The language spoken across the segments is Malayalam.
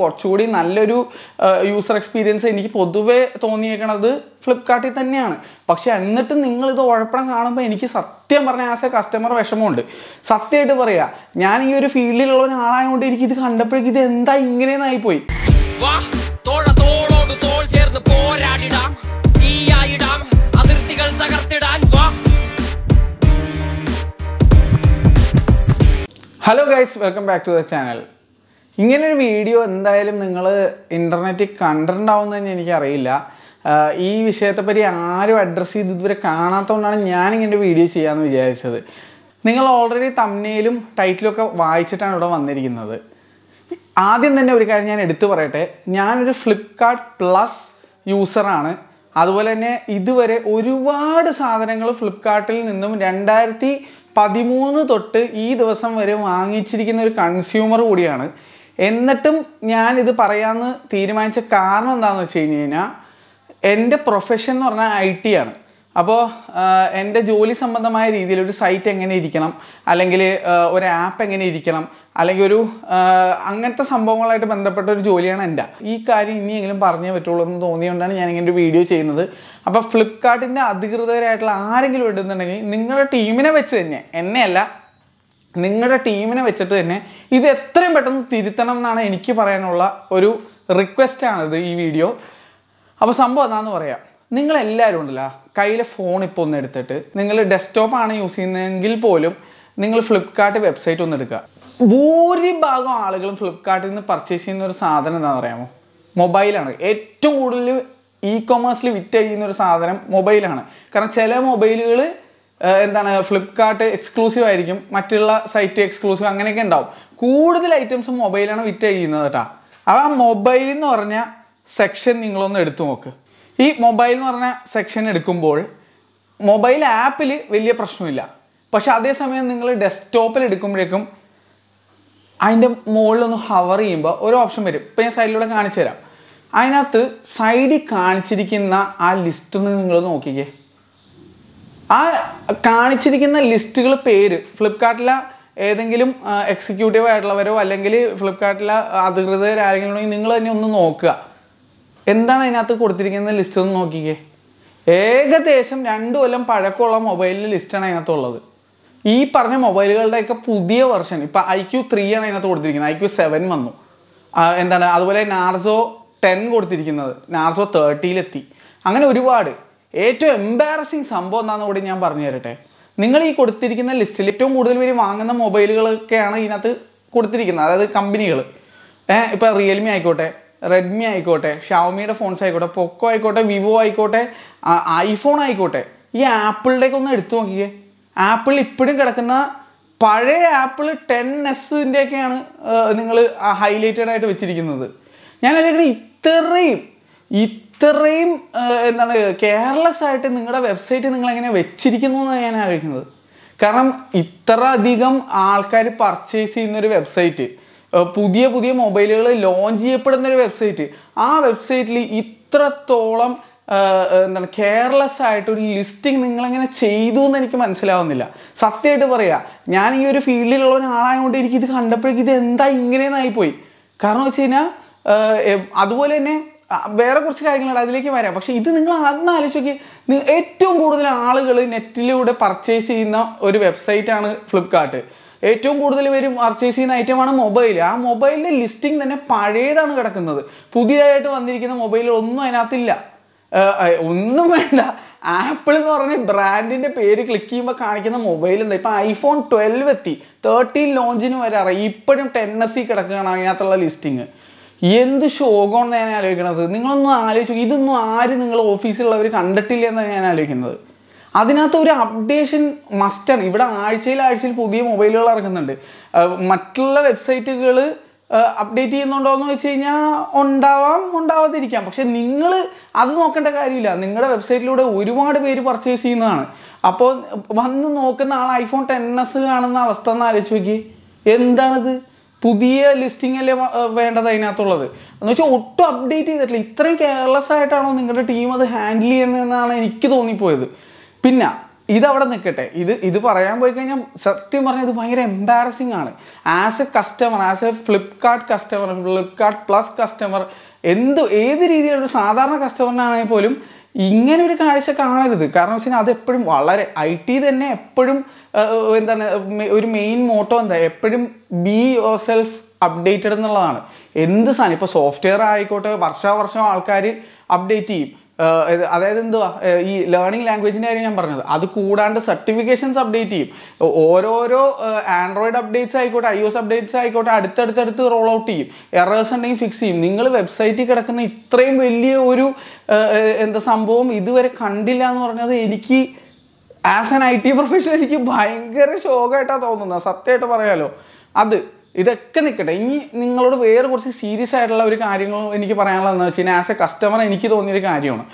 കുറച്ചുകൂടി നല്ലൊരു യൂസർ എക്സ്പീരിയൻസ് എനിക്ക് പൊതുവേ തോന്നിയേക്കണത് ഫ്ലിപ്കാർട്ടിൽ തന്നെയാണ് പക്ഷെ എന്നിട്ടും നിങ്ങൾ ഇത് ഉഴപ്പണം കാണുമ്പോൾ എനിക്ക് സത്യം പറഞ്ഞ ആസ് എ കസ്റ്റമർ വിഷമമുണ്ട് സത്യമായിട്ട് പറയാ ഞാൻ ഈ ഒരു ഫീൽഡിലുള്ള ഒരാളായതുകൊണ്ട് എനിക്ക് ഇത് കണ്ടപ്പോഴേക്ക് ഇത് എന്താ ഇങ്ങനെയെന്നായി പോയി hello guys welcome back to the channel ഇങ്ങനൊരു വീഡിയോ എന്തായാലും നിങ്ങൾ ഇൻ്റർനെറ്റിൽ കണ്ടിട്ടുണ്ടാവുമെന്ന് തന്നെ എനിക്കറിയില്ല ഈ വിഷയത്തെപ്പറ്റി ആരും അഡ്രസ്സ് ചെയ്ത് ഇതുവരെ കാണാത്തതുകൊണ്ടാണ് ഞാനിങ്ങനെ വീഡിയോ ചെയ്യാമെന്ന് വിചാരിച്ചത് നിങ്ങൾ ഓൾറെഡി തമ്മിലും ടൈറ്റിലും ഒക്കെ വായിച്ചിട്ടാണ് ഇവിടെ വന്നിരിക്കുന്നത് ആദ്യം തന്നെ ഒരു കാര്യം ഞാൻ എടുത്തു പറയട്ടെ ഞാനൊരു ഫ്ലിപ്കാർട്ട് പ്ലസ് യൂസറാണ് അതുപോലെ തന്നെ ഇതുവരെ ഒരുപാട് സാധനങ്ങൾ ഫ്ലിപ്കാർട്ടിൽ നിന്നും രണ്ടായിരത്തി പതിമൂന്ന് തൊട്ട് ഈ ദിവസം വരെ വാങ്ങിച്ചിരിക്കുന്ന ഒരു കൺസ്യൂമർ കൂടിയാണ് എന്നിട്ടും ഞാൻ ഇത് പറയാമെന്ന് തീരുമാനിച്ച കാരണം എന്താണെന്ന് വെച്ച് കഴിഞ്ഞ് കഴിഞ്ഞാൽ എൻ്റെ പ്രൊഫഷൻ എന്ന് പറഞ്ഞാൽ ഐ ടി ആണ് അപ്പോൾ എൻ്റെ ജോലി സംബന്ധമായ രീതിയിൽ ഒരു സൈറ്റ് എങ്ങനെ ഇരിക്കണം അല്ലെങ്കിൽ ഒരു ആപ്പ് എങ്ങനെ ഇരിക്കണം അല്ലെങ്കിൽ ഒരു അങ്ങനത്തെ സംഭവങ്ങളായിട്ട് ബന്ധപ്പെട്ട ഒരു ജോലിയാണ് എൻ്റെ ഈ കാര്യം ഇനിയെങ്കിലും പറഞ്ഞേ പറ്റുള്ളൂ എന്ന് തോന്നിയുകൊണ്ടാണ് ഞാൻ ഇങ്ങനെ ഒരു വീഡിയോ ചെയ്യുന്നത് അപ്പോൾ ഫ്ലിപ്കാർട്ടിൻ്റെ അധികൃതരായിട്ടുള്ള ആരെങ്കിലും ഉണ്ടെന്നുണ്ടെങ്കിൽ നിങ്ങളുടെ ടീമിനെ വെച്ച് തന്നെ എന്നെയല്ല നിങ്ങളുടെ ടീമിനെ വെച്ചിട്ട് തന്നെ ഇത് എത്രയും പെട്ടെന്ന് തിരുത്തണം എന്നാണ് എനിക്ക് പറയാനുള്ള ഒരു റിക്വസ്റ്റാണിത് ഈ വീഡിയോ അപ്പോൾ സംഭവം എന്താന്ന് പറയാം നിങ്ങളെല്ലാവരും ഉണ്ടല്ല കയ്യിലെ ഫോൺ ഇപ്പോൾ ഒന്ന് എടുത്തിട്ട് നിങ്ങൾ ഡെസ്ക്ടോപ്പ് ആണ് യൂസ് ചെയ്യുന്നതെങ്കിൽ പോലും നിങ്ങൾ ഫ്ലിപ്കാർട്ട് വെബ്സൈറ്റ് ഒന്ന് എടുക്കുക ഭൂരിഭാഗം ആളുകളും ഫ്ലിപ്കാർട്ടിൽ നിന്ന് പർച്ചേസ് ചെയ്യുന്ന ഒരു സാധനം എന്താണെന്ന് അറിയാമോ മൊബൈലാണ് ഏറ്റവും കൂടുതൽ ഇ കൊമേഴ്സിൽ വിറ്റ് കഴിയുന്ന ഒരു സാധനം മൊബൈലാണ് കാരണം ചില മൊബൈലുകൾ എന്താണ് ഫ്ലിപ്കാർട്ട് എക്സ്ക്ലൂസീവ് ആയിരിക്കും മറ്റുള്ള സൈറ്റ് എക്സ്ക്ലൂസീവ് അങ്ങനെയൊക്കെ ഉണ്ടാവും കൂടുതൽ ഐറ്റംസ് മൊബൈലാണ് വിറ്റ് കഴിയുന്നത് കേട്ടോ അപ്പോൾ ആ മൊബൈൽ എന്ന് പറഞ്ഞ സെക്ഷൻ നിങ്ങളൊന്ന് എടുത്തു നോക്ക് ഈ മൊബൈൽ എന്ന് പറഞ്ഞ സെക്ഷൻ എടുക്കുമ്പോൾ മൊബൈൽ ആപ്പിൽ വലിയ പ്രശ്നമില്ല പക്ഷെ അതേസമയം നിങ്ങൾ ഡെസ്ക്ടോപ്പിൽ എടുക്കുമ്പോഴേക്കും അതിൻ്റെ മുകളിലൊന്ന് ഹവർ ചെയ്യുമ്പോൾ ഒരു ഓപ്ഷൻ വരും ഇപ്പം ഞാൻ സൈഡിലൂടെ കാണിച്ചു തരാം അതിനകത്ത് സൈഡിൽ കാണിച്ചിരിക്കുന്ന ആ ലിസ്റ്റ് ഒന്ന് നിങ്ങൾ നോക്കിക്കേ ആ കാണിച്ചിരിക്കുന്ന ലിസ്റ്റുകൾ പേര് ഫ്ലിപ്കാർട്ടിലെ ഏതെങ്കിലും എക്സിക്യൂട്ടീവ് ആയിട്ടുള്ളവരോ അല്ലെങ്കിൽ ഫ്ലിപ്കാർട്ടിലെ അധികൃതരാരെങ്കിലും നിങ്ങൾ തന്നെ ഒന്ന് നോക്കുക എന്താണ് അതിനകത്ത് കൊടുത്തിരിക്കുന്ന ലിസ്റ്റ് ഒന്ന് നോക്കിക്കേ ഏകദേശം രണ്ട് കൊല്ലം പഴക്കമുള്ള മൊബൈലിൻ്റെ ലിസ്റ്റാണ് അതിനകത്തുള്ളത് ഈ പറഞ്ഞ മൊബൈലുകളുടെയൊക്കെ പുതിയ വെർഷൻ ഇപ്പം ഐ ക്യു ത്രീ ആണ് അതിനകത്ത് കൊടുത്തിരിക്കുന്നത് ഐ ക്യു സെവൻ വന്നു എന്താണ് അതുപോലെ നാർസോ ടെൻ കൊടുത്തിരിക്കുന്നത് നാർസോ തേർട്ടിയിലെത്തി അങ്ങനെ ഒരുപാട് ഏറ്റവും എംബാരസിങ് സംഭവം എന്താണെന്ന് കൂടി ഞാൻ പറഞ്ഞു തരട്ടെ നിങ്ങൾ ഈ കൊടുത്തിരിക്കുന്ന ലിസ്റ്റിൽ ഏറ്റവും കൂടുതൽ പേര് വാങ്ങുന്ന മൊബൈലുകളൊക്കെയാണ് ഇതിനകത്ത് കൊടുത്തിരിക്കുന്നത് അതായത് കമ്പനികൾ ഏഹ് ഇപ്പോൾ റിയൽമി ആയിക്കോട്ടെ റെഡ്മി ആയിക്കോട്ടെ ഷവമിയുടെ ഫോൺസ് ആയിക്കോട്ടെ പൊക്കോ ആയിക്കോട്ടെ വിവോ ആയിക്കോട്ടെ ഐഫോൺ ആയിക്കോട്ടെ ഈ ആപ്പിളിലേക്ക് ഒന്ന് എടുത്തു നോക്കിയേ ആപ്പിൾ ഇപ്പോഴും കിടക്കുന്ന പഴയ ആപ്പിൾ ടെൻ എസിൻ്റെയൊക്കെയാണ് നിങ്ങൾ ഹൈലൈറ്റഡ് ആയിട്ട് വെച്ചിരിക്കുന്നത് ഞാൻ അല്ലെങ്കിൽ ഇത്രയും ഇത്രയും എന്താണ് കെയർലെസ് ആയിട്ട് നിങ്ങളുടെ വെബ്സൈറ്റ് നിങ്ങൾ എങ്ങനെ വെച്ചിരിക്കുന്നു എന്നാണ് ഞാൻ ആഗ്രഹിക്കുന്നത് കാരണം ഇത്ര അധികം ആൾക്കാർ പർച്ചേസ് ചെയ്യുന്ന ഒരു വെബ്സൈറ്റ് പുതിയ പുതിയ മൊബൈലുകൾ ലോഞ്ച് ചെയ്യപ്പെടുന്ന ഒരു വെബ്സൈറ്റ് ആ വെബ്സൈറ്റിൽ ഇത്രത്തോളം എന്താണ് കെയർലെസ് ആയിട്ട് ഒരു ലിസ്റ്റിംഗ് നിങ്ങളെങ്ങനെ ചെയ്തു എന്ന് എനിക്ക് മനസ്സിലാവുന്നില്ല സത്യമായിട്ട് പറയാ ഞാൻ ഈ ഒരു ഫീൽഡിലുള്ള ഒരാളായതുകൊണ്ട് എനിക്ക് ഇത് കണ്ടപ്പോഴേക്കും ഇത് എന്താ ഇങ്ങനെയെന്നായിപ്പോയി കാരണം വെച്ച് കഴിഞ്ഞാൽ അതുപോലെ തന്നെ വേറെ കുറച്ച് കാര്യങ്ങളുണ്ട് അതിലേക്ക് വരാം പക്ഷെ ഇത് നിങ്ങൾ അന്ന് നോക്കി ഏറ്റവും കൂടുതൽ ആളുകൾ നെറ്റിലൂടെ പർച്ചേസ് ചെയ്യുന്ന ഒരു വെബ്സൈറ്റാണ് ഫ്ലിപ്കാർട്ട് ഏറ്റവും കൂടുതൽ പേര് പർച്ചേസ് ചെയ്യുന്ന ഐറ്റമാണ് മൊബൈൽ ആ മൊബൈലിൻ്റെ ലിസ്റ്റിംഗ് തന്നെ പഴയതാണ് കിടക്കുന്നത് പുതിയതായിട്ട് വന്നിരിക്കുന്ന മൊബൈൽ ഒന്നും അതിനകത്തില്ല ഒന്നും വേണ്ട ആപ്പിൾ എന്ന് പറഞ്ഞ ബ്രാൻഡിൻ്റെ പേര് ക്ലിക്ക് ചെയ്യുമ്പോൾ കാണിക്കുന്ന മൊബൈൽ എന്താ ഇപ്പം ഐഫോൺ ട്വൽവ് എത്തി തേർട്ടീൻ ലോഞ്ചിന് അറിയാം ഇപ്പോഴും ടെൻ എസ് സി കിടക്കുകയാണ് അതിനകത്തുള്ള ലിസ്റ്റിങ് എന്ത് എന്നാണ് ഞാൻ ആലോചിക്കുന്നത് നിങ്ങളൊന്നും ആലോചിച്ചു ഇതൊന്നും ആരും നിങ്ങൾ ഓഫീസിലുള്ളവർ കണ്ടിട്ടില്ല എന്നാണ് ഞാൻ ആലോചിക്കുന്നത് അതിനകത്ത് ഒരു അപ്ഡേഷൻ മസ്റ്റാണ് ഇവിടെ ആഴ്ചയിൽ ആഴ്ചയിൽ പുതിയ മൊബൈലുകൾ ഇറങ്ങുന്നുണ്ട് മറ്റുള്ള വെബ്സൈറ്റുകൾ അപ്ഡേറ്റ് ചെയ്യുന്നുണ്ടോയെന്ന് വെച്ച് കഴിഞ്ഞാൽ ഉണ്ടാവാം ഉണ്ടാവാതിരിക്കാം പക്ഷെ നിങ്ങൾ അത് നോക്കേണ്ട കാര്യമില്ല നിങ്ങളുടെ വെബ്സൈറ്റിലൂടെ ഒരുപാട് പേര് പർച്ചേസ് ചെയ്യുന്നതാണ് അപ്പോൾ വന്ന് നോക്കുന്ന ആൾ ഐഫോൺ ടെൻ എസ് കാണുന്ന അവസ്ഥ എന്ന് ആലോചിച്ച് നോക്കി എന്താണിത് പുതിയ ലിസ്റ്റിംഗ് അല്ലേ വേണ്ടത് അതിനകത്തുള്ളത് എന്ന് വെച്ചാൽ ഒട്ടും അപ്ഡേറ്റ് ചെയ്തിട്ടില്ല ഇത്രയും കെയർലെസ് ആയിട്ടാണോ നിങ്ങളുടെ ടീം അത് ഹാൻഡിൽ ചെയ്യുന്നതെന്നാണ് എനിക്ക് തോന്നിപ്പോയത് പിന്നെ ഇതവിടെ നിൽക്കട്ടെ ഇത് ഇത് പറയാൻ പോയി കഴിഞ്ഞാൽ സത്യം പറഞ്ഞാൽ ഇത് ഭയങ്കര എംബാരസിങ് ആണ് as a customer as a Flipkart customer Flipkart plus customer എന്ത് ഏത് രീതിയിലുള്ള സാധാരണ കസ്റ്റമറിനാണെങ്കിൽ പോലും ഇങ്ങനെ ഒരു കാഴ്ച കാണരുത് കാരണം വെച്ചാൽ അതെപ്പോഴും വളരെ ഐ ടി തന്നെ എപ്പോഴും എന്താണ് ഒരു മെയിൻ മോട്ടോ എന്താ എപ്പോഴും ബി യുവർ സെൽഫ് അപ്ഡേറ്റഡ് എന്നുള്ളതാണ് എന്ത് സാധനം ഇപ്പോൾ സോഫ്റ്റ്വെയർ ആയിക്കോട്ടെ വർഷാവർഷം ആൾക്കാർ അപ്ഡേറ്റ് ചെയ്യും അതായത് എന്തുവാ ഈ ലേണിംഗ് ലാംഗ്വേജിൻ്റെ കാര്യം ഞാൻ പറഞ്ഞത് അത് കൂടാണ്ട് സർട്ടിഫിക്കേഷൻസ് അപ്ഡേറ്റ് ചെയ്യും ഓരോരോ ആൻഡ്രോയിഡ് അപ്ഡേറ്റ്സ് ആയിക്കോട്ടെ ഐ എസ് അപ്ഡേറ്റ്സ് ആയിക്കോട്ടെ അടുത്തടുത്തടുത്ത് റോൾ ഔട്ട് ചെയ്യും എറേഴ്സ് ഉണ്ടെങ്കിൽ ഫിക്സ് ചെയ്യും നിങ്ങൾ വെബ്സൈറ്റിൽ കിടക്കുന്ന ഇത്രയും വലിയ ഒരു എന്താ സംഭവം ഇതുവരെ കണ്ടില്ല എന്ന് പറഞ്ഞത് എനിക്ക് as an I T professional എനിക്ക് ഭയങ്കര ശോകമായിട്ടാണ് തോന്നുന്നത് സത്യമായിട്ട് പറയാലോ അത് ഇതൊക്കെ നിൽക്കട്ടെ ഇനി നിങ്ങളോട് വേറെ കുറച്ച് സീരിയസ് ആയിട്ടുള്ള ഒരു കാര്യങ്ങൾ എനിക്ക് പറയാനുള്ളതെന്ന് വെച്ച് കഴിഞ്ഞാൽ ആസ് എ കസ്റ്റമർ എനിക്ക് തോന്നിയൊരു കാര്യമാണ്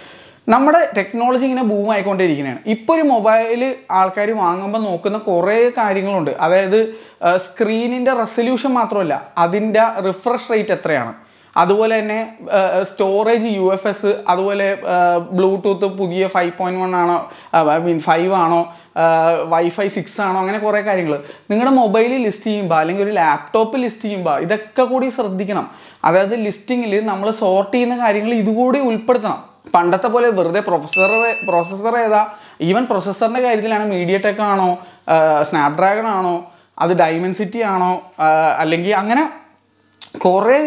നമ്മുടെ ടെക്നോളജി ഇങ്ങനെ ബൂം ആയിക്കൊണ്ടിരിക്കുന്നതാണ് ഇപ്പോൾ ഒരു മൊബൈൽ ആൾക്കാർ വാങ്ങുമ്പോൾ നോക്കുന്ന കുറേ കാര്യങ്ങളുണ്ട് അതായത് സ്ക്രീനിൻ്റെ റെസൊല്യൂഷൻ മാത്രമല്ല അതിൻ്റെ റിഫ്രഷ് റേറ്റ് എത്രയാണ് അതുപോലെ തന്നെ സ്റ്റോറേജ് യു എഫ് എസ് അതുപോലെ ബ്ലൂടൂത്ത് പുതിയ ഫൈവ് പോയിൻറ്റ് വൺ ആണോ ഐ മീൻ ഫൈവ് ആണോ വൈഫൈ സിക്സ് ആണോ അങ്ങനെ കുറേ കാര്യങ്ങൾ നിങ്ങളുടെ മൊബൈലിൽ ലിസ്റ്റ് ചെയ്യുമ്പോൾ അല്ലെങ്കിൽ ഒരു ലാപ്ടോപ്പ് ലിസ്റ്റ് ചെയ്യുമ്പോൾ ഇതൊക്കെ കൂടി ശ്രദ്ധിക്കണം അതായത് ലിസ്റ്റിങ്ങിൽ നമ്മൾ സോർട്ട് ചെയ്യുന്ന കാര്യങ്ങൾ ഇതുകൂടി ഉൾപ്പെടുത്തണം പണ്ടത്തെ പോലെ വെറുതെ പ്രൊഫസർ പ്രൊസസ്സർ ഏതാ ഈവൻ പ്രൊസസ്സറിൻ്റെ കാര്യത്തിലാണ് മീഡിയ ടെക് ആണോ സ്നാപ്ഡ്രാഗൺ ആണോ അത് ഡയമൻസിറ്റി ആണോ അല്ലെങ്കിൽ അങ്ങനെ കുറേ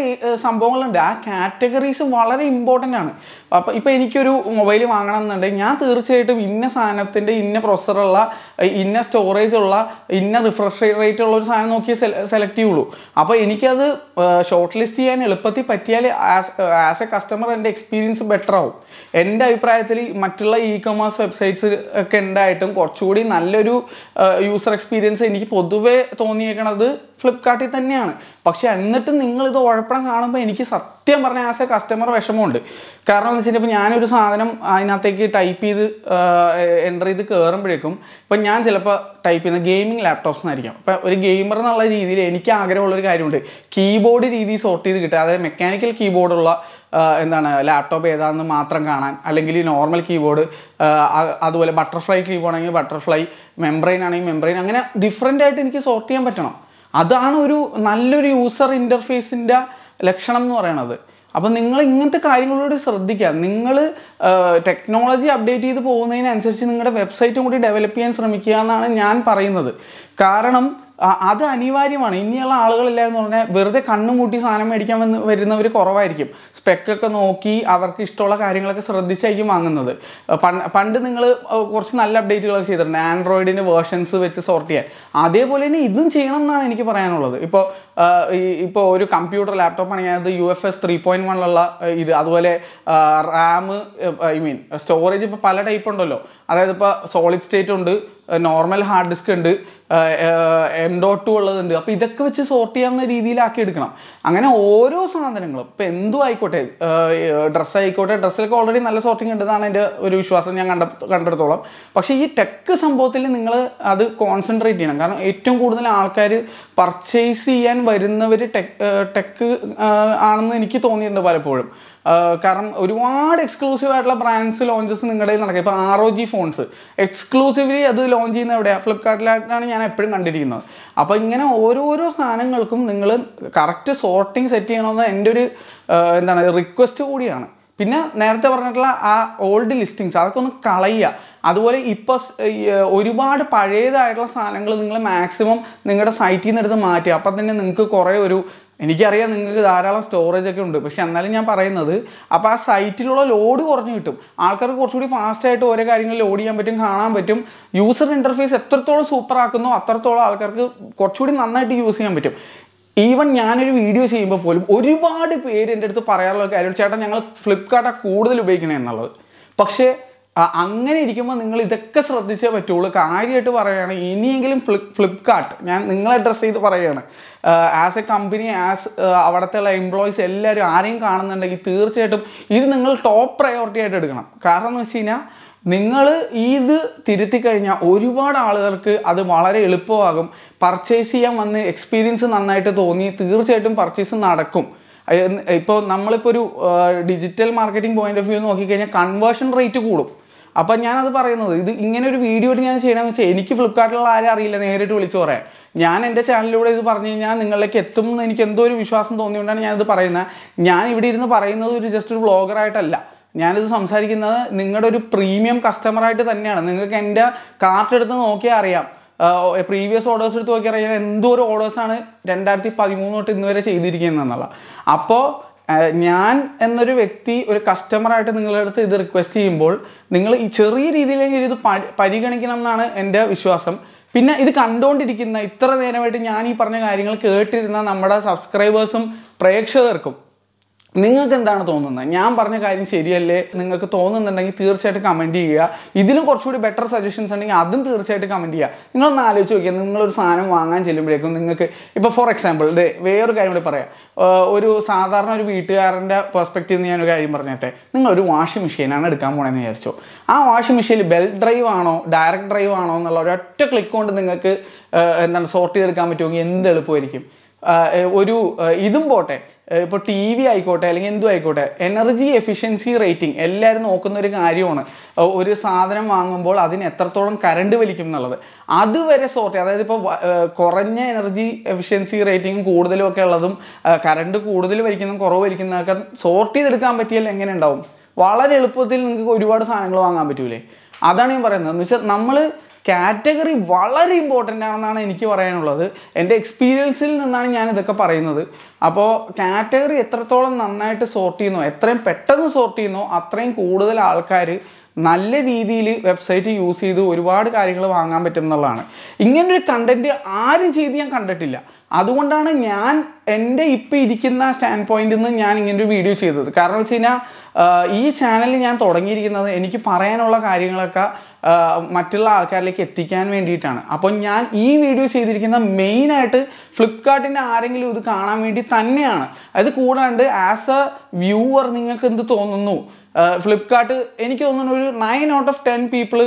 സംഭവങ്ങളുണ്ട് ആ കാറ്റഗറീസ് വളരെ ഇമ്പോർട്ടൻ്റ് ആണ് അപ്പോൾ ഇപ്പം എനിക്കൊരു മൊബൈൽ വാങ്ങണം എന്നുണ്ടെങ്കിൽ ഞാൻ തീർച്ചയായിട്ടും ഇന്ന സാധനത്തിൻ്റെ ഇന്ന പ്രൊസറുള്ള ഇന്ന സ്റ്റോറേജ് ഉള്ള ഇന്ന റിഫ്രഷ് റേറ്റ് ഉള്ള ഒരു സാധനം നോക്കി സെലക്ട് ചെയ്യുള്ളൂ അപ്പോൾ എനിക്കത് ഷോർട്ട് ലിസ്റ്റ് ചെയ്യാൻ എളുപ്പത്തിൽ പറ്റിയാൽ ആസ് ആസ് എ കസ്റ്റമർ എൻ്റെ എക്സ്പീരിയൻസ് ബെറ്റർ ആവും എൻ്റെ അഭിപ്രായത്തിൽ മറ്റുള്ള ഇ കൊമേഴ്സ് വെബ്സൈറ്റ്സ് ഒക്കെ ഉണ്ടായിട്ടും കുറച്ചുകൂടി നല്ലൊരു യൂസർ എക്സ്പീരിയൻസ് എനിക്ക് പൊതുവേ തോന്നിയേക്കണത് ഫ്ലിപ്കാർട്ടിൽ തന്നെയാണ് പക്ഷെ എന്നിട്ടും നിങ്ങൾ ഉഴപ്പണം കാണുമ്പോൾ എനിക്ക് സത്യം പറഞ്ഞാൽ ആസ് എ കസ്റ്റമർ വിഷമമുണ്ട് കാരണം എന്താണെന്ന് വെച്ച് ഞാനൊരു സാധനം അതിനകത്തേക്ക് ടൈപ്പ് ചെയ്ത് എൻ്റർ ചെയ്ത് കയറുമ്പോഴേക്കും ഇപ്പം ഞാൻ ചിലപ്പോൾ ടൈപ്പ് ചെയ്യുന്ന ഗെയിമിംഗ് ലാപ്ടോപ്സ് എന്നായിരിക്കും അപ്പം ഒരു ഗെയിമർ എന്നുള്ള രീതിയിൽ എനിക്ക് ആഗ്രഹമുള്ളൊരു കാര്യമുണ്ട് കീബോർഡ് രീതി സോർട്ട് ചെയ്ത് കിട്ടുക അതായത് മെക്കാനിക്കൽ കീബോർഡുള്ള എന്താണ് ലാപ്ടോപ്പ് ഏതാണെന്ന് മാത്രം കാണാൻ അല്ലെങ്കിൽ നോർമൽ കീബോർഡ് അതുപോലെ ബട്ടർഫ്ലൈ കീബോർഡ് ആണെങ്കിൽ ബട്ടർഫ്ലൈ മെംബ്രെയിൻ ആണെങ്കിൽ മെംബ്രെയിൻ അങ്ങനെ ഡിഫറെൻ്റ് ആയിട്ട് എനിക്ക് സോർട്ട് ചെയ്യാൻ പറ്റണം അതാണ് ഒരു നല്ലൊരു യൂസർ ഇൻ്റർഫേസിൻ്റെ ലക്ഷണം എന്ന് പറയണത് അപ്പം നിങ്ങൾ ഇങ്ങനത്തെ കാര്യങ്ങളോട് ശ്രദ്ധിക്കുക നിങ്ങൾ ടെക്നോളജി അപ്ഡേറ്റ് ചെയ്ത് പോകുന്നതിനനുസരിച്ച് നിങ്ങളുടെ വെബ്സൈറ്റും കൂടി ഡെവലപ്പ് ചെയ്യാൻ ശ്രമിക്കുക എന്നാണ് ഞാൻ പറയുന്നത് കാരണം അത് അനിവാര്യമാണ് ഇനിയുള്ള ആളുകളില്ല എന്ന് പറഞ്ഞാൽ വെറുതെ കണ്ണുമൂട്ടി സാധനം മേടിക്കാൻ വന്ന് വരുന്നവർ കുറവായിരിക്കും സ്പെക്കൊക്കെ നോക്കി അവർക്ക് ഇഷ്ടമുള്ള കാര്യങ്ങളൊക്കെ ശ്രദ്ധിച്ചായിരിക്കും വാങ്ങുന്നത് പണ്ട് നിങ്ങൾ കുറച്ച് നല്ല അപ്ഡേറ്റുകളൊക്കെ ചെയ്തിട്ടുണ്ട് ആൻഡ്രോയിഡിൻ്റെ വേർഷൻസ് വെച്ച് സോർട്ട് ചെയ്യാൻ അതേപോലെ തന്നെ ഇതും ചെയ്യണം എന്നാണ് എനിക്ക് പറയാനുള്ളത് ഇപ്പോൾ ഇപ്പോൾ ഒരു കമ്പ്യൂട്ടർ ലാപ്ടോപ്പ് ആണെങ്കിൽ അത് U F S three point വണ്ണിലുള്ള ഇത് അതുപോലെ റാം ഐ മീൻ സ്റ്റോറേജ് ഇപ്പോൾ പല ടൈപ്പ് ഉണ്ടല്ലോ അതായത് ഇപ്പോൾ സോളിഡ് സ്റ്റേറ്റ് ഉണ്ട് നോർമൽ ഹാർഡ് ഡിസ്ക് ഉണ്ട് എം ഡോട്ട് ടു ഉള്ളതുണ്ട് അപ്പോൾ ഇതൊക്കെ വെച്ച് സോർട്ട് ചെയ്യാവുന്ന രീതിയിലാക്കി എടുക്കണം അങ്ങനെ ഓരോ സാധനങ്ങളും ഇപ്പോൾ എന്തും ആയിക്കോട്ടെ ഡ്രസ്സ് ആയിക്കോട്ടെ ഡ്രസ്സിലൊക്കെ ഓൾറെഡി നല്ല സോർട്ടിങ് ഉണ്ടെന്നാണ് എൻ്റെ ഒരു വിശ്വാസം ഞാൻ കണ്ട കണ്ടെടുത്തോളം പക്ഷേ ഈ ടെക്ക് സംഭവത്തിൽ നിങ്ങൾ അത് കോൺസെൻട്രേറ്റ് ചെയ്യണം കാരണം ഏറ്റവും കൂടുതൽ ആൾക്കാർ പർച്ചേസ് ചെയ്യാൻ വരുന്നവർ ടെക് ടെക് ആണെന്ന് എനിക്ക് തോന്നിയിട്ടുണ്ട് പലപ്പോഴും കാരണം ഒരുപാട് എക്സ്ക്ലൂസീവ് ആയിട്ടുള്ള ബ്രാൻഡ്സ് ലോഞ്ചസ് നിങ്ങളുടെ നടക്കുക ഇപ്പോൾ R O G phones exclusively അത് ലോഞ്ച് ചെയ്യുന്ന എവിടെയാണ് ഫ്ലിപ്കാർട്ടിലായിട്ടാണ് ഞാൻ എപ്പോഴും കണ്ടിരിക്കുന്നത് അപ്പോൾ ഇങ്ങനെ ഓരോരോ സാധനങ്ങൾക്കും നിങ്ങൾ കറക്റ്റ് സോർട്ടിങ് സെറ്റ് ചെയ്യണമെന്ന് എൻ്റെ ഒരു എന്താണ് റിക്വസ്റ്റ് കൂടിയാണ് പിന്നെ നേരത്തെ പറഞ്ഞിട്ടുള്ള ആ ഓൾഡ് ലിസ്റ്റിങ്സ് അതൊക്കെ ഒന്ന് കളയുക അതുപോലെ ഇപ്പോൾ ഒരുപാട് പഴയതായിട്ടുള്ള സാധനങ്ങൾ നിങ്ങൾ മാക്സിമം നിങ്ങളുടെ സൈറ്റിൽ നിന്ന് എടുത്ത് മാറ്റുക അപ്പം തന്നെ നിങ്ങൾക്ക് കുറേ ഒരു എനിക്കറിയാം നിങ്ങൾക്ക് ധാരാളം സ്റ്റോറേജ് ഒക്കെ ഉണ്ട് പക്ഷെ എന്നാലും ഞാൻ പറയുന്നത് അപ്പം ആ സൈറ്റിലുള്ള ലോഡ് കുറഞ്ഞു കിട്ടും ആൾക്കാർക്ക് കുറച്ചുകൂടി ഫാസ്റ്റായിട്ട് ഓരോ കാര്യങ്ങൾ ലോഡ് ചെയ്യാൻ പറ്റും കാണാൻ പറ്റും യൂസർ ഇൻ്റർഫേസ് എത്രത്തോളം സൂപ്പറാക്കുന്നോ അത്രത്തോളം ആൾക്കാർക്ക് കുറച്ചുകൂടി നന്നായിട്ട് യൂസ് ചെയ്യാൻ പറ്റും ഈവൻ ഞാനൊരു വീഡിയോ ചെയ്യുമ്പോൾ പോലും ഒരുപാട് പേര് എൻ്റെ അടുത്ത് പറയാനുള്ള കാര്യം ചേട്ടൻ ഞങ്ങൾ ഫ്ലിപ്കാർട്ടാണ് കൂടുതൽ ഉപയോഗിക്കണേ എന്നുള്ളത് പക്ഷേ അങ്ങനെ ഇരിക്കുമ്പോൾ നിങ്ങൾ ഇതൊക്കെ ശ്രദ്ധിച്ചേ പറ്റുള്ളൂ കാര്യമായിട്ട് പറയുകയാണ് ഇനിയെങ്കിലും ഫ്ലിപ് ഫ്ലിപ്കാർട്ട് ഞാൻ നിങ്ങളെ അഡ്രസ്സ് ചെയ്ത് പറയുകയാണ് ആസ് എ കമ്പനി ആസ് ഉള്ള എംപ്ലോയീസ് എല്ലാവരും ആരെയും കാണുന്നുണ്ടെങ്കിൽ തീർച്ചയായിട്ടും ഇത് നിങ്ങൾ ടോപ്പ് പ്രയോറിറ്റി ആയിട്ട് എടുക്കണം കാരണം എന്ന് വെച്ച് കഴിഞ്ഞാൽ നിങ്ങൾ ഇത് തിരുത്തി കഴിഞ്ഞാൽ ഒരുപാട് ആളുകൾക്ക് അത് വളരെ എളുപ്പമാകും പർച്ചേസ് ചെയ്യാൻ വന്ന് എക്സ്പീരിയൻസ് നന്നായിട്ട് തോന്നി തീർച്ചയായിട്ടും പർച്ചേസ് നടക്കും ഇപ്പോൾ നമ്മളിപ്പോൾ ഒരു digital marketing point of view നോക്കിക്കഴിഞ്ഞാൽ കൺവേർഷൻ റേറ്റ് കൂടും അപ്പം ഞാനത് പറയുന്നത് ഇത് ഇങ്ങനെ ഒരു വീഡിയോ ഞാൻ ചെയ്യണമെന്ന് വെച്ചാൽ എനിക്ക് ഫ്ലിപ്കാർട്ടിലുള്ള ആരും അറിയില്ല നേരിട്ട് വിളിച്ച് പറയാം ഞാൻ എൻ്റെ ചാനലിലൂടെ ഇത് പറഞ്ഞു കഴിഞ്ഞാൽ നിങ്ങളിലേക്ക് എത്തും എന്ന് എനിക്ക് എന്തോ ഒരു വിശ്വാസം തോന്നിയുകൊണ്ടാണ് ഞാനിത് പറയുന്നത് ഞാൻ ഇവിടെ ഇരുന്ന് പറയുന്നത് ഒരു ജസ്റ്റ് ഒരു വ്ളോഗറായിട്ടല്ല ഞാനിത് സംസാരിക്കുന്നത് നിങ്ങളുടെ ഒരു പ്രീമിയം കസ്റ്റമർ ആയിട്ട് തന്നെയാണ് നിങ്ങൾക്ക് എൻ്റെ കാർട്ട് എടുത്ത് നോക്കിയാൽ അറിയാം പ്രീവിയസ് ഓർഡേഴ്സ് എടുത്ത് നോക്കിയാൽ അറിയാം എന്തോരം ഓർഡേഴ്സാണ് രണ്ടായിരത്തി പതിമൂന്ന് തൊട്ട് ഇന്ന് വരെ ചെയ്തിരിക്കുന്നത് എന്നുള്ള അപ്പോൾ ഞാൻ എന്നൊരു വ്യക്തി ഒരു കസ്റ്റമറായിട്ട് നിങ്ങളുടെ അടുത്ത് ഇത് റിക്വസ്റ്റ് ചെയ്യുമ്പോൾ നിങ്ങൾ ഈ ചെറിയ രീതിയിലെങ്കിലും ഇത് പരിഗണിക്കണം എന്നാണ് എൻ്റെ വിശ്വാസം പിന്നെ ഇത് കണ്ടുകൊണ്ടിരിക്കുന്ന ഇത്ര നേരമായിട്ട് ഞാൻ ഈ പറഞ്ഞ കാര്യങ്ങൾ കേട്ടിരുന്ന നമ്മുടെ സബ്സ്ക്രൈബേഴ്സും പ്രേക്ഷകർക്കും നിങ്ങൾക്ക് എന്താണ് തോന്നുന്നത് ഞാൻ പറഞ്ഞ കാര്യം ശരിയല്ലേ നിങ്ങൾക്ക് തോന്നുന്നുണ്ടെങ്കിൽ തീർച്ചയായിട്ടും കമൻറ്റ് ചെയ്യുക ഇതിലും കുറച്ചുകൂടി ബെറ്റർ സജഷൻസ് ഉണ്ടെങ്കിൽ അതും തീർച്ചയായിട്ടും കമൻറ്റ് ചെയ്യുക നിങ്ങളൊന്ന് ആലോചിച്ച് നോക്കിയാൽ നിങ്ങളൊരു സാധനം വാങ്ങാൻ ചെല്ലുമ്പോഴേക്കും നിങ്ങൾക്ക് ഇപ്പോൾ ഫോർ എക്സാമ്പിൾ ഇത് വേറൊരു കാര്യം കൂടി പറയാം ഒരു സാധാരണ ഒരു വീട്ടുകാരൻ്റെ പെർസ്പെക്റ്റീവ് ഞാൻ ഞാനൊരു കാര്യം പറഞ്ഞിട്ടെ നിങ്ങളൊരു വാഷിംഗ് മെഷീനാണ് എടുക്കാൻ പോകണമെന്ന് വിചാരിച്ചു ആ വാഷിംഗ് മെഷീനിൽ ബെൽ ഡ്രൈവ് ആണോ ഡയറക്ട് ഡ്രൈവ് ആണോ എന്നുള്ള ഒരൊറ്റ ക്ലിക്ക് കൊണ്ട് നിങ്ങൾക്ക് എന്താണ് സോർട്ട് ചെയ്തെടുക്കാൻ പറ്റുമെങ്കിൽ എന്ത് എളുപ്പമായിരിക്കും ഒരു ഇതും പോട്ടെ ഇപ്പോൾ ടി വി ആയിക്കോട്ടെ അല്ലെങ്കിൽ എന്തു ആയിക്കോട്ടെ എനർജി എഫിഷ്യൻസി റേറ്റിംഗ് എല്ലാവരും നോക്കുന്ന ഒരു കാര്യമാണ് ഒരു സാധനം വാങ്ങുമ്പോൾ അതിന് എത്രത്തോളം കറണ്ട് വലിക്കും എന്നുള്ളത് അതുവരെ സോർട്ട് അതായത് ഇപ്പോൾ കുറഞ്ഞ എനർജി എഫിഷ്യൻസി റേറ്റിംഗും കൂടുതലും ഒക്കെ ഉള്ളതും കറണ്ട് കൂടുതൽ വലിക്കുന്നതും കുറവ് വലിക്കുന്നതൊക്കെ സോർട്ട് ചെയ്തെടുക്കാൻ പറ്റിയാൽ എങ്ങനെ ഉണ്ടാവും വളരെ എളുപ്പത്തിൽ നിങ്ങൾക്ക് ഒരുപാട് സാധനങ്ങൾ വാങ്ങാൻ പറ്റൂലേ അതാണ് ഞാൻ പറയുന്നത് എന്ന് വെച്ചാൽ നമ്മൾ കാറ്റഗറി വളരെ ഇമ്പോർട്ടൻ്റ് ആണെന്നാണ് എനിക്ക് പറയാനുള്ളത് എൻ്റെ എക്സ്പീരിയൻസിൽ നിന്നാണ് ഞാൻ ഇതൊക്കെ പറയുന്നത് അപ്പോൾ കാറ്റഗറി എത്രത്തോളം നന്നായിട്ട് സോർട്ട് ചെയ്യുന്നോ എത്രയും പെട്ടെന്ന് സോർട്ട് ചെയ്യുന്നോ അത്രയും കൂടുതൽ ആൾക്കാർ നല്ല രീതിയിൽ വെബ്സൈറ്റ് യൂസ് ചെയ്ത് ഒരുപാട് കാര്യങ്ങൾ വാങ്ങാൻ പറ്റും എന്നുള്ളതാണ് ഇങ്ങനൊരു കണ്ടൻറ്റ് ആരും ചെയ്ത് ഞാൻ കണ്ടിട്ടില്ല അതുകൊണ്ടാണ് ഞാൻ എൻ്റെ ഇപ്പം ഇരിക്കുന്ന സ്റ്റാൻഡ് പോയിന്റിൽ നിന്ന് ഞാൻ ഇങ്ങനൊരു വീഡിയോ ചെയ്തത് കാരണം വെച്ച് കഴിഞ്ഞാൽ ഈ ചാനൽ ഞാൻ തുടങ്ങിയിരിക്കുന്നത് എനിക്ക് പറയാനുള്ള കാര്യങ്ങളൊക്കെ മറ്റുള്ള ആൾക്കാരിലേക്ക് എത്തിക്കാൻ വേണ്ടിയിട്ടാണ് അപ്പോൾ ഞാൻ ഈ വീഡിയോ ചെയ്തിരിക്കുന്ന മെയിനായിട്ട് ഫ്ലിപ്കാർട്ടിൻ്റെ ആരെങ്കിലും ഇത് കാണാൻ വേണ്ടി തന്നെയാണ് അത് കൂടാണ്ട് ആസ് എ വ്യൂവർ നിങ്ങൾക്ക് എന്ത് തോന്നുന്നു ഫ്ലിപ്കാർട്ട് എനിക്ക് തോന്നുന്നു ഒരു nine out of ten people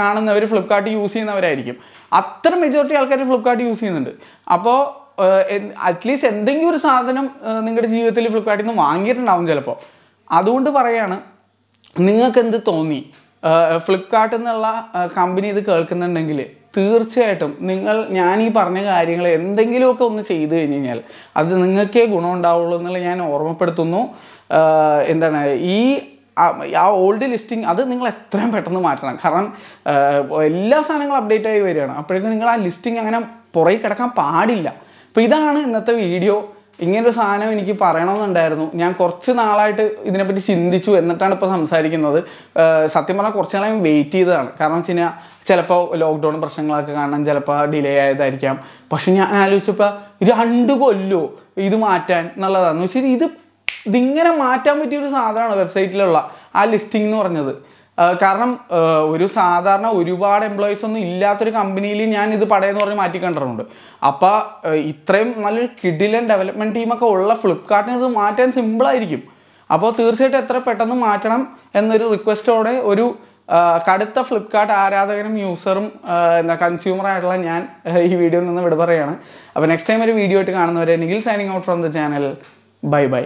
കാണുന്നവർ ഫ്ലിപ്കാർട്ട് യൂസ് ചെയ്യുന്നവരായിരിക്കും അത്ര മെജോറിറ്റി ആൾക്കാർ ഫ്ലിപ്കാർട്ട് യൂസ് ചെയ്യുന്നുണ്ട് അപ്പോൾ അറ്റ്ലീസ്റ്റ് എന്തെങ്കിലും ഒരു സാധനം നിങ്ങളുടെ ജീവിതത്തിൽ ഫ്ലിപ്കാർട്ടിൽ നിന്ന് വാങ്ങിയിട്ടുണ്ടാവും ചിലപ്പോൾ അതുകൊണ്ട് പറയാണ് നിങ്ങൾക്ക് എന്ത് തോന്നി ഫ്ലിപ്കാർട്ടിൽ നിന്നുള്ള കമ്പനി ഇത് കേൾക്കുന്നുണ്ടെങ്കിൽ തീർച്ചയായിട്ടും നിങ്ങൾ ഞാൻ ഈ പറഞ്ഞ കാര്യങ്ങൾ എന്തെങ്കിലുമൊക്കെ ഒന്ന് ചെയ്തു കഴിഞ്ഞ് കഴിഞ്ഞാൽ അത് നിങ്ങൾക്കേ ഗുണം ഉണ്ടാവുള്ളൂ എന്നുള്ള ഞാൻ ഓർമ്മപ്പെടുത്തുന്നു എന്താണ് ഈ ആ ഓൾഡ് ലിസ്റ്റിംഗ് അത് നിങ്ങൾ എത്രയും പെട്ടെന്ന് മാറ്റണം കാരണം എല്ലാ സാധനങ്ങളും അപ്ഡേറ്റ് ആയി വരികയാണ് അപ്പോഴേക്കും നിങ്ങൾ ആ ലിസ്റ്റിംഗ് അങ്ങനെ പുറകെ കിടക്കാൻ പാടില്ല അപ്പോൾ ഇതാണ് ഇന്നത്തെ വീഡിയോ ഇങ്ങനൊരു സാധനം എനിക്ക് പറയണമെന്നുണ്ടായിരുന്നു ഞാൻ കുറച്ച് നാളായിട്ട് ഇതിനെപ്പറ്റി ചിന്തിച്ചു എന്നിട്ടാണ് ഇപ്പോൾ സംസാരിക്കുന്നത് സത്യം പറഞ്ഞാൽ കുറച്ച് നാളെ വെയിറ്റ് ചെയ്തതാണ് കാരണം വെച്ച് കഴിഞ്ഞാൽ ചിലപ്പോൾ ലോക്ക്ഡൗൺ പ്രശ്നങ്ങളൊക്കെ കാണാൻ ചിലപ്പോൾ ഡിലേ ആയതായിരിക്കാം പക്ഷെ ഞാൻ ആലോചിച്ചപ്പോൾ രണ്ട് കൊല്ലോ ഇത് മാറ്റാൻ എന്നുള്ളതാണെന്ന് വെച്ചാൽ ഇത് ഇതിങ്ങനെ മാറ്റാൻ പറ്റിയ ഒരു സാധനമാണ് വെബ്സൈറ്റിലുള്ള ആ ലിസ്റ്റിംഗ് എന്ന് പറഞ്ഞത് കാരണം ഒരു സാധാരണ ഒരുപാട് എംപ്ലോയീസ് ഒന്നും ഇല്ലാത്തൊരു കമ്പനിയിൽ ഞാൻ ഇത് പടയെന്ന് പറഞ്ഞ് മാറ്റിക്കണ്ടിട്ടുണ്ട് അപ്പോൾ ഇത്രയും നല്ലൊരു കിഡിലൻ ഡെവലപ്മെൻറ്റ് ടീമൊക്കെ ഉള്ള ഫ്ലിപ്കാർട്ടിന് ഇത് മാറ്റാൻ സിമ്പിളായിരിക്കും അപ്പോൾ തീർച്ചയായിട്ടും എത്ര പെട്ടെന്ന് മാറ്റണം എന്നൊരു റിക്വസ്റ്റോടെ ഒരു കടുത്ത ഫ്ലിപ്കാർട്ട് ആരാധകനും യൂസറും എന്താ കൺസ്യൂമറായിട്ടുള്ള ഞാൻ ഈ വീഡിയോയിൽ നിന്ന് വിടുപറയാണ് അപ്പോൾ നെക്സ്റ്റ് ടൈം ഒരു വീഡിയോ ആയിട്ട് കാണുന്നവരെ Nikhil signing out from the channel bye by